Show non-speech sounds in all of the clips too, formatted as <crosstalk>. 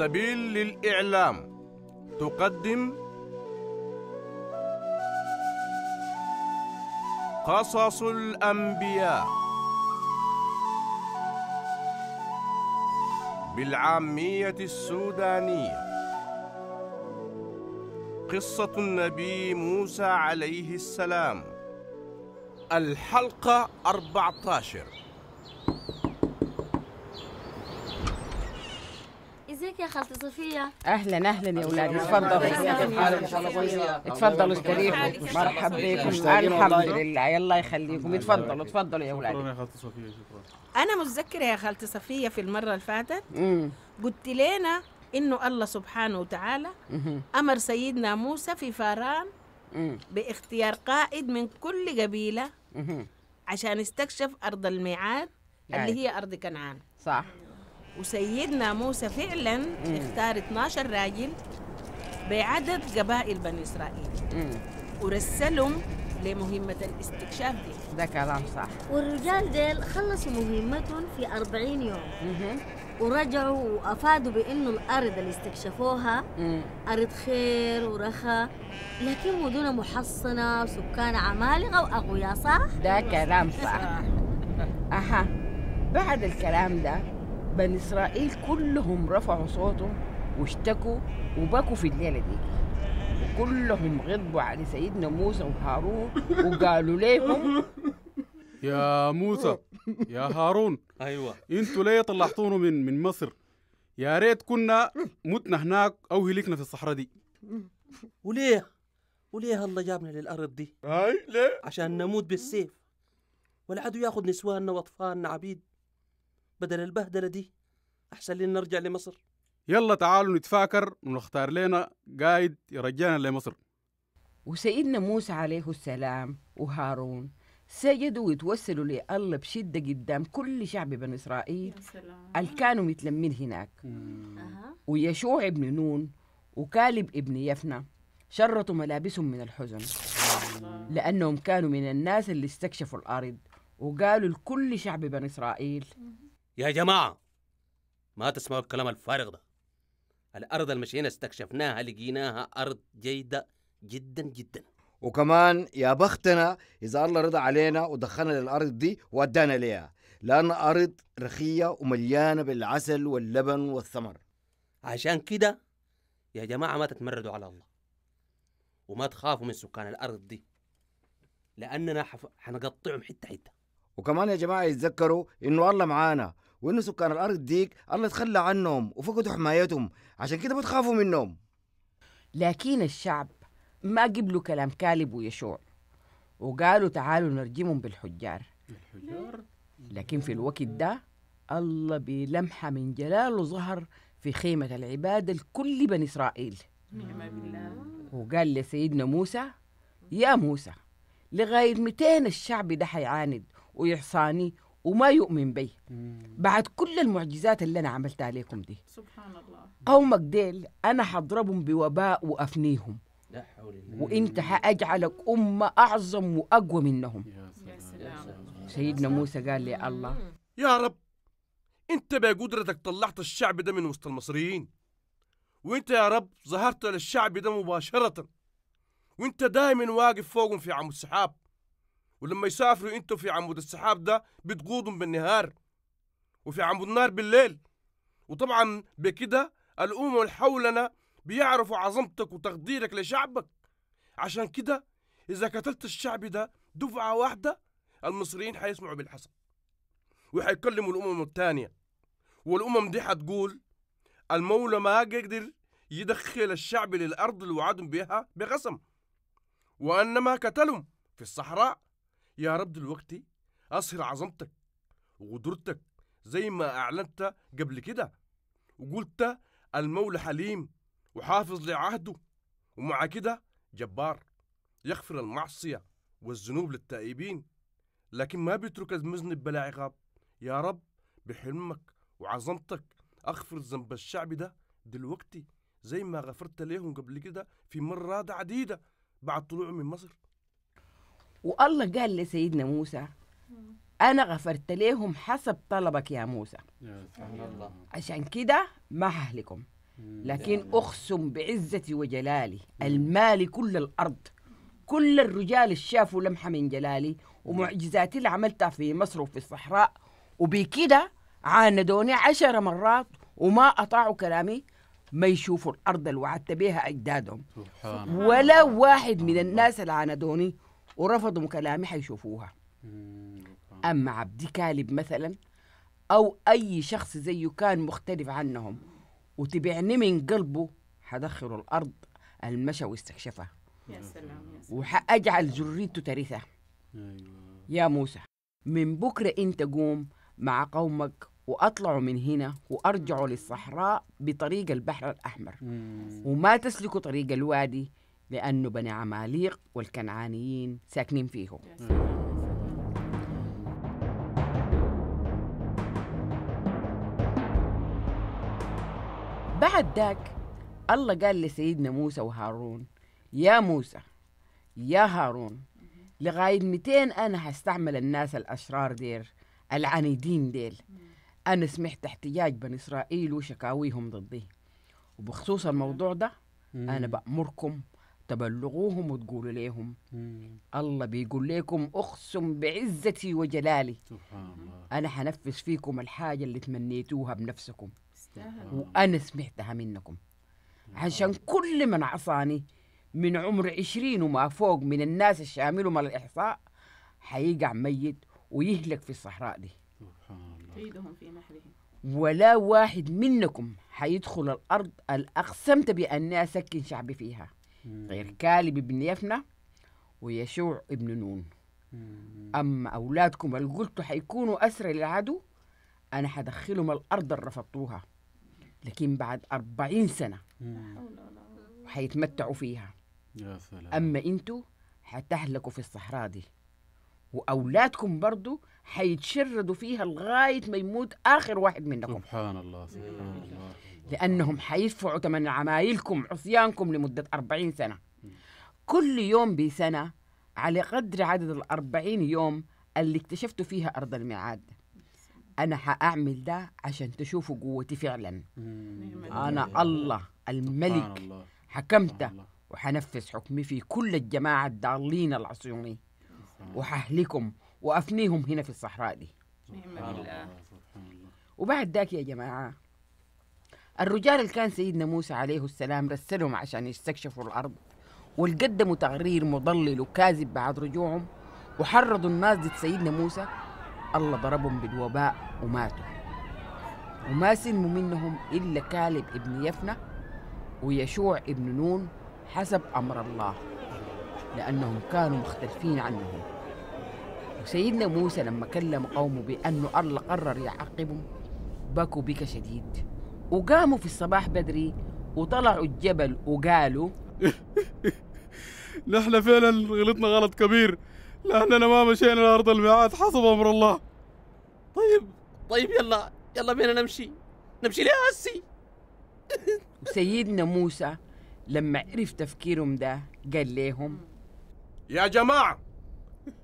سبيل للإعلام تقدم قصص الأنبياء بالعامية السودانية قصة النبي موسى عليه السلام الحلقة 14 خالتي صفيه اهلا اهلا يا اولاد اتفضلوا تفضلوا استريحوا مرحبا بكم الحمد لله الله يخليكم تفضلوا تفضلوا يا اولاد شكرا يا خالتي صفيه شكرا انا متذكره يا خالتي صفيه في المره اللي فاتت قلت لنا انه الله سبحانه وتعالى امر سيدنا موسى في فاران باختيار قائد من كل قبيله عشان يستكشف ارض الميعاد اللي يعني. هي ارض كنعان صح وسيدنا موسى فعلا مم. اختار 12 راجل بعدد قبائل بني اسرائيل مم. ورسلهم لمهمة الاستكشاف دي ده كلام صح والرجال ديل خلصوا مهمتهم في 40 يوم مم. ورجعوا وافادوا بانه الارض اللي استكشفوها مم. ارض خير ورخاء لكن مدن محصنه وسكان عمالقه واغوياء صح؟ ده كلام صح اها بعد الكلام ده بني اسرائيل كلهم رفعوا صوتهم واشتكوا وبكوا في الليله دي وكلهم غضبوا على سيدنا موسى وهارون وقالوا ليهم <laughs> يا موسى يا هارون ايوه انتوا ليه طلعتونا من من مصر يا ريت كنا متنا هناك او هلكنا في الصحراء دي وليه وليه الله جابنا للارض دي هاي ليه عشان نموت بالسيف والعدو ياخذ نسواننا واطفالنا عبيد بدل البهدله دي احسن لنا نرجع لمصر يلا تعالوا نتفاكر ونختار لنا قايد يرجعنا لمصر وسيدنا موسى عليه السلام وهارون سجدوا وتوسلوا لله بشدة قدام كل شعب بني إسرائيل اللي كانوا متلمين هناك ويشوع ابن نون وكالب ابن يفنى شرطوا ملابسهم من الحزن لأنهم كانوا من الناس اللي استكشفوا الأرض وقالوا لكل شعب بني إسرائيل يا جماعة ما تسمعوا الكلام الفارغ ده الأرض اللي مشينا استكشفناها لقيناها أرض جيدة جدا جدا وكمان يا بختنا إذا الله رضى علينا ودخلنا للأرض دي وأدانا ليها لأن أرض رخية ومليانة بالعسل واللبن والثمر عشان كده يا جماعة ما تتمردوا على الله وما تخافوا من سكان الأرض دي لأننا حنقطعهم حتة حتة وكمان يا جماعة يتذكروا إنه الله معانا وانه سكان الارض ديك الله تخلى عنهم وفقدوا حمايتهم عشان كده بتخافوا منهم لكن الشعب ما قبلوا كلام كالب ويشوع وقالوا تعالوا نرجمهم بالحجار الحجار لكن في الوقت ده الله بلمحة من جلاله ظهر في خيمة العبادة لكل بني إسرائيل نعم بالله وقال لسيدنا موسى يا موسى لغاية 200 الشعب ده حيعاند ويحصاني وما يؤمن بي بعد كل المعجزات اللي أنا عملتها عليكم دي سبحان الله قومك ديل أنا حضربهم بوباء وأفنيهم لا حول وانت حاجعلك امه اعظم واقوى منهم يا سلام. سيدنا موسى قال لي الله يا رب انت بقدرتك طلعت الشعب ده من وسط المصريين وانت يا رب ظهرت للشعب ده مباشره وانت دائما واقف فوقهم في عم السحاب ولما يسافروا انتوا في عمود السحاب ده بتقودهم بالنهار وفي عمود النار بالليل وطبعا بكده الأمم اللي حولنا بيعرفوا عظمتك وتقديرك لشعبك عشان كده إذا قتلت الشعب ده دفعة واحدة المصريين حيسمعوا بالحسن وحيكلموا الأمم الثانية والأمم دي حتقول المولى ما قدر يدخل الشعب للأرض اللي وعدهم بها بقسم وأنما قتلهم في الصحراء يا رب دلوقتي أصهر عظمتك وقدرتك زي ما أعلنت قبل كده وقلت المولى حليم وحافظ لعهده ومع كده جبار يغفر المعصية والذنوب للتائبين لكن ما بيترك المذنب بلا عقاب يا رب بحلمك وعظمتك أغفر ذنب الشعب ده دلوقتي زي ما غفرت ليهم قبل كده في مرات عديدة بعد طلوعهم من مصر والله قال لسيدنا موسى أنا غفرت لهم حسب طلبك يا موسى عشان كده ما ههلكم لكن يعني. أقسم بعزتي وجلالي المالي كل الأرض كل الرجال شافوا لمحة من جلالي ومعجزاتي اللي عملتها في مصر وفي الصحراء وبكده عاندوني عشر مرات وما أطاعوا كلامي ما يشوفوا الأرض اللي وعدت بها أجدادهم ولا واحد من الناس اللي عاندوني ورفضوا مكالمة حيشوفوها أما عبد كالب مثلا أو أي شخص زيه كان مختلف عنهم وتبعني من قلبه حدخله الأرض المشى واستكشفها يا سلام وحأجعل ذريته ترثها أيوة. يا موسى من بكرة أنت قوم مع قومك وأطلعوا من هنا وأرجعوا للصحراء بطريق البحر الأحمر وما تسلكوا طريق الوادي لأنه بني عماليق والكنعانيين ساكنين فيه بعد ذاك الله قال لسيدنا موسى وهارون يا موسى يا هارون لغاية 200 أنا هستعمل الناس الأشرار دير العنيدين ديل أنا سمعت احتجاج بني إسرائيل وشكاويهم ضدي وبخصوص الموضوع ده أنا بأمركم تبلغوهم وتقولوا لهم الله بيقول لكم اقسم بعزتي وجلالي سبحان الله انا حنفذ فيكم الحاجه اللي تمنيتوها بنفسكم استهل. وانا سمعتها منكم عشان كل من عصاني من عمر عشرين وما فوق من الناس الشاملهم على الإحصاء حيقع ميت ويهلك في الصحراء دي كيدهم في نحرهم ولا واحد منكم حيدخل الأرض الأقسمت بأني أسكن شعبي فيها غير كالب بن يفنى ويشوع ابن نون أما أولادكم اللي قلتوا حيكونوا أسرى للعدو أنا حدخلهم الأرض اللي رفضتوها لكن بعد أربعين سنة حيتمتعوا فيها يا سلام. أما أنتوا حتهلكوا في الصحراء دي وأولادكم برضو حيتشردوا فيها لغاية ما يموت آخر واحد منكم سبحان الله سبحان الله لأنهم حيدفعوا ثمن عمايلكم عصيانكم لمدة أربعين سنة كل يوم بسنة على قدر عدد الأربعين يوم اللي اكتشفتوا فيها أرض الميعاد أنا حأعمل ده عشان تشوفوا قوتي فعلا أنا الله الملك حكمته وحنفذ حكمي في كل الجماعة الضالين العصيوني وححلكم وأفنيهم هنا في الصحراء دي نعم. وبعد ذاك يا جماعة الرجال اللي كان سيدنا موسى عليه السلام رسلهم عشان يستكشفوا الأرض والقدموا تقرير مضلل وكاذب بعد رجوعهم وحرضوا الناس ضد سيدنا موسى الله ضربهم بالوباء وماتوا وما سلموا منهم إلا كالب ابن يفنى ويشوع ابن نون حسب أمر الله لأنهم كانوا مختلفين عنهم وسيدنا موسى لما كلم قومه بأنه الله قرر يعاقبهم بكوا بك شديد وقاموا في الصباح بدري وطلعوا الجبل وقالوا <laughs> نحن فعلا غلطنا غلط كبير لأننا ما مشينا لأرض الميعاد حسب أمر الله طيب طيب يلا يلا بينا نمشي نمشي ليه هسي <laughs> سيدنا موسى لما عرف تفكيرهم ده قال لهم يا جماعه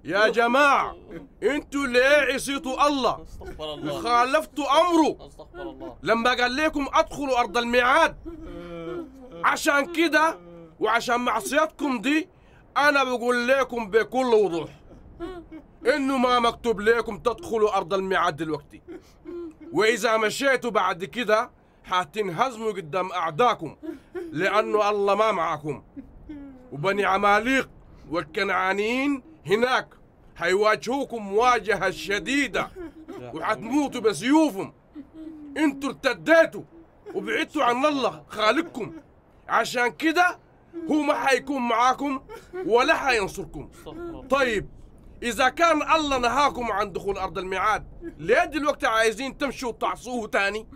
يا جماعة انتوا ليه عصيتوا الله استغفر الله وخالفتوا امره استغفر الله لما قال لكم ادخلوا ارض الميعاد عشان كده وعشان معصيتكم دي انا بقول لكم بكل وضوح انه ما مكتوب لكم تدخلوا ارض الميعاد دلوقتي واذا مشيتوا بعد كده حتنهزموا قدام اعداكم لانه الله ما معكم وبني عماليق والكنعانيين هناك هيواجهوكم مواجهة شديدة وحتموتوا بسيوفهم انتوا ارتديتوا وبعدتوا عن الله خالقكم عشان كده هو ما حيكون معاكم ولا حينصركم طيب إذا كان الله نهاكم عن دخول أرض الميعاد ليه دلوقتي عايزين تمشوا وتعصوه تاني؟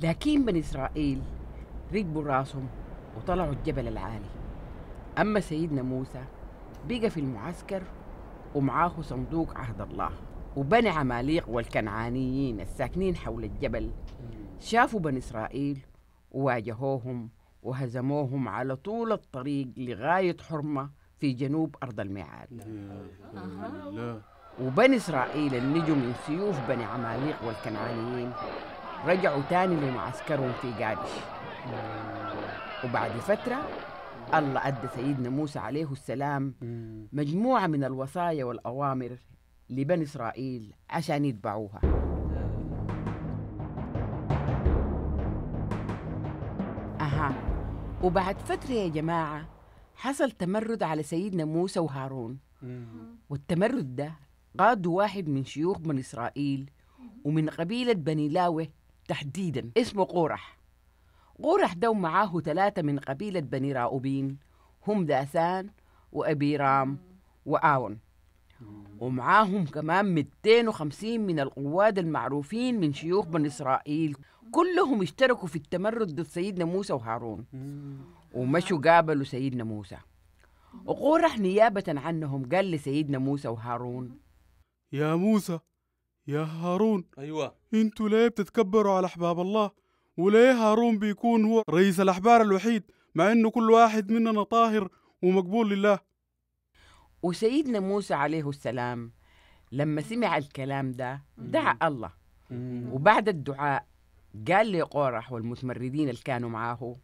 لكن بني إسرائيل ركبوا راسهم وطلعوا الجبل العالي أما سيدنا موسى بقى في المعسكر ومعاه صندوق عهد الله وبني عماليق والكنعانيين الساكنين حول الجبل شافوا بني إسرائيل وواجهوهم وهزموهم على طول الطريق لغاية حرمة في جنوب أرض الميعاد وبني إسرائيل اللي نجوا من سيوف بني عماليق والكنعانيين رجعوا تاني لمعسكرهم في قادش وبعد فترة الله أدى سيدنا موسى عليه السلام مجموعة من الوصايا والأوامر لبني إسرائيل عشان يتبعوها أها وبعد فترة يا جماعة حصل تمرد على سيدنا موسى وهارون والتمرد ده قاد واحد من شيوخ بني إسرائيل ومن قبيلة بني لاوة تحديدا اسمه قورح قرح دو معاه ثلاثة من قبيلة بني راؤوبين هم وأبي وأبيرام وآون ومعاهم كمان 250 من القواد المعروفين من شيوخ بني إسرائيل كلهم اشتركوا في التمرد ضد سيدنا موسى وهارون ومشوا قابلوا سيدنا موسى وقورح نيابة عنهم قال لسيدنا موسى وهارون يا موسى يا هارون أيوة انتوا ليه بتتكبروا على أحباب الله وليه هارون بيكون هو رئيس الأحبار الوحيد مع إنه كل واحد مننا طاهر ومقبول لله وسيدنا موسى عليه السلام لما سمع الكلام ده دعا الله وبعد الدعاء قال قورح والمتمردين اللي كانوا معاه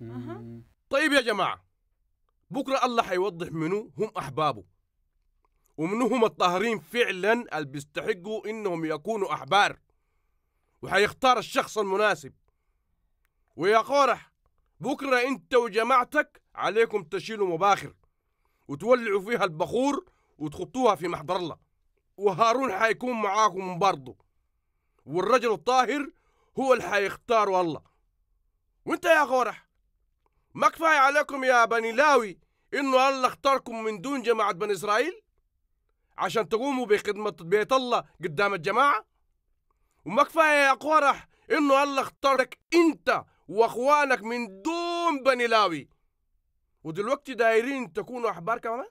طيب يا جماعة بكرة الله حيوضح منو هم أحبابه ومنو هم الطاهرين فعلا اللي بيستحقوا إنهم يكونوا أحبار وحيختار الشخص المناسب ويا قورح بكرة أنت وجماعتك عليكم تشيلوا مباخر وتولعوا فيها البخور وتخطوها في محضر الله وهارون حيكون معاكم برضه والرجل الطاهر هو اللي حيختار الله وانت يا قورح ما كفاية عليكم يا بني لاوي انه الله اختاركم من دون جماعة بني اسرائيل عشان تقوموا بخدمة بيت الله قدام الجماعة وما كفاية يا قورح انه الله اختارك انت واخوانك من دون بني لاوي ودلوقتي دايرين تكونوا احبار كمان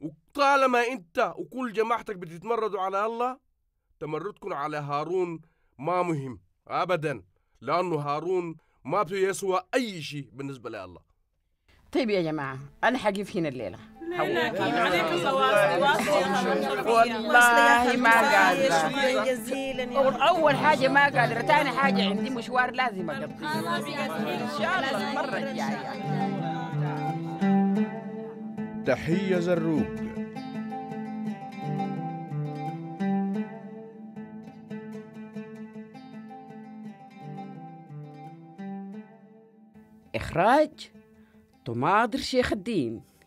وطالما انت وكل جماعتك بتتمردوا على الله تمردكم على هارون ما مهم ابدا لانه هارون ما بيسوى اي شيء بالنسبه لله طيب يا جماعه انا حقف هنا الليله والله ما قادرة شكرا جزيلا أول حاجة ما قادرة ثاني حاجة عندي مشوار لازم أقضيه إن شاء الله المرة الجاية تحية زروق إخراج طماطر شيخ الدين